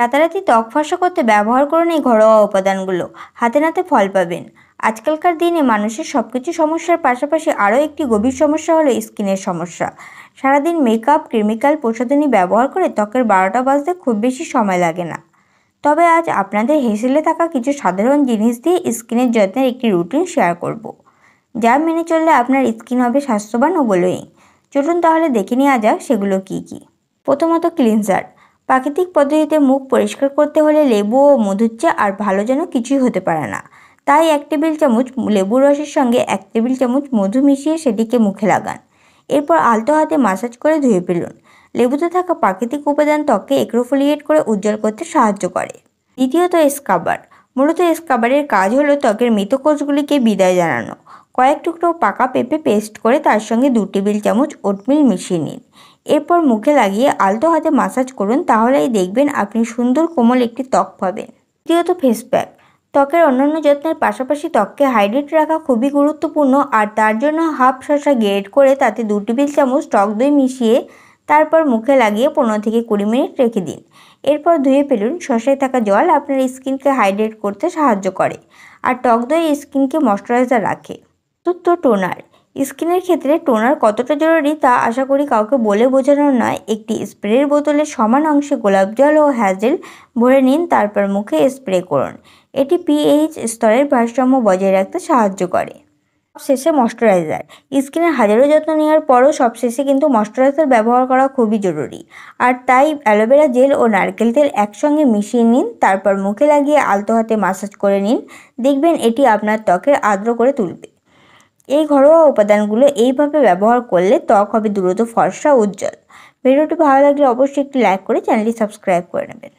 রাতারাতি ত্বক ফসা করতে ব্যবহার করুন এই ঘরোয়া উপাদানগুলো হাতে নাতে ফল পাবেন আজকালকার দিনে মানুষের সব কিছু সমস্যার পাশাপাশি আরও একটি গভীর সমস্যা হলো স্কিনের সমস্যা সারাদিন মেকআপ কেমিক্যাল প্রসাধনী ব্যবহার করে ত্বকের বারোটা বাজতে খুব বেশি সময় লাগে না তবে আজ আপনাদের হেসেলে থাকা কিছু সাধারণ জিনিস দিয়ে স্কিনের যত্নের একটি রুটিন শেয়ার করব। যা মেনে চললে আপনার স্কিন হবে স্বাস্থ্যবান ও গ্লোয়িং চলুন তাহলে দেখে নেওয়া যাক সেগুলো কি কি। প্রথমত ক্লিনজার প্রাকৃতিক পদ্ধতিতে মুখ পরিষ্কার করতে হলে লেবু ও মধুর চা আর ভালো যেন কিছুই হতে পারে না তাই এক টেবিল চামচ লেবুর রসের সঙ্গে এক টেবিল চামচ মধু মিশিয়ে সেটিকে মুখে লাগান এরপর আলতো হাতে মাসাজ করে ধুয়ে ফেলুন লেবুতে থাকা প্রাকৃতিক উপাদান ত্বককে একরোফোলিয়েট করে উজ্জ্বল করতে সাহায্য করে দ্বিতীয়ত স্কাবার মূলত স্কাবারের কাজ হল ত্বকের মৃত কোষগুলিকে বিদায় জানানো কয়েক টুকরো পাকা পেঁপে পেস্ট করে তার সঙ্গে দু টেবিল চামচ ওটমিল মিশিয়ে নিন এরপর মুখে লাগিয়ে আলতো হাতে মাসাজ করুন তাহলেই দেখবেন আপনি সুন্দর কোমল একটি ত্বক পাবেন দ্বিতীয়ত ফেস প্যাক ত্বকের অন্যান্য যত্নের পাশাপাশি ত্বককে হাইড্রেট রাখা খুবই গুরুত্বপূর্ণ আর তার জন্য হাফ শসা গ্রেড করে তাতে দু টেবিল চামচ টক দই মিশিয়ে তারপর মুখে লাগিয়ে পনেরো থেকে কুড়ি মিনিট রেখে দিন এরপর ধুয়ে ফেলুন শসায় থাকা জল আপনার স্কিনকে হাইড্রেট করতে সাহায্য করে আর টক দই স্কিনকে ময়শ্চারাইজার রাখে চতুর্থ টোনার স্কিনের ক্ষেত্রে টোনার কতটা জরুরি তা আশা করি কাউকে বলে বোঝানো নয় একটি স্প্রের বোতলে সমান অংশে গোলাপ জল ও হ্যাজেল ভরে নিন তারপর মুখে স্প্রে করুন এটি পিএইচ স্তরের ভারসাম্য বজায় রাখতে সাহায্য করে সবশেষে ময়শ্চারাইজার স্কিনের হাজারো যত্ন নেওয়ার পরও সবশেষে কিন্তু ময়শ্চারাইজার ব্যবহার করা খুবই জরুরি আর তাই অ্যালোভেরা জেল ও নারকেল তেল একসঙ্গে মিশিয়ে নিন তারপর মুখে লাগিয়ে আলতো হাতে মাসাজ করে নিন দেখবেন এটি আপনার ত্বকের আর্দ্র করে তুলবে এই ঘরোয়া উপাদানগুলো এইভাবে ব্যবহার করলে ত্বক হবে দ্রুত ফর্সা উজ্জ্বল ভিডিওটি ভালো লাগলে অবশ্যই একটি লাইক করে চ্যানেলটি সাবস্ক্রাইব করে নেবেন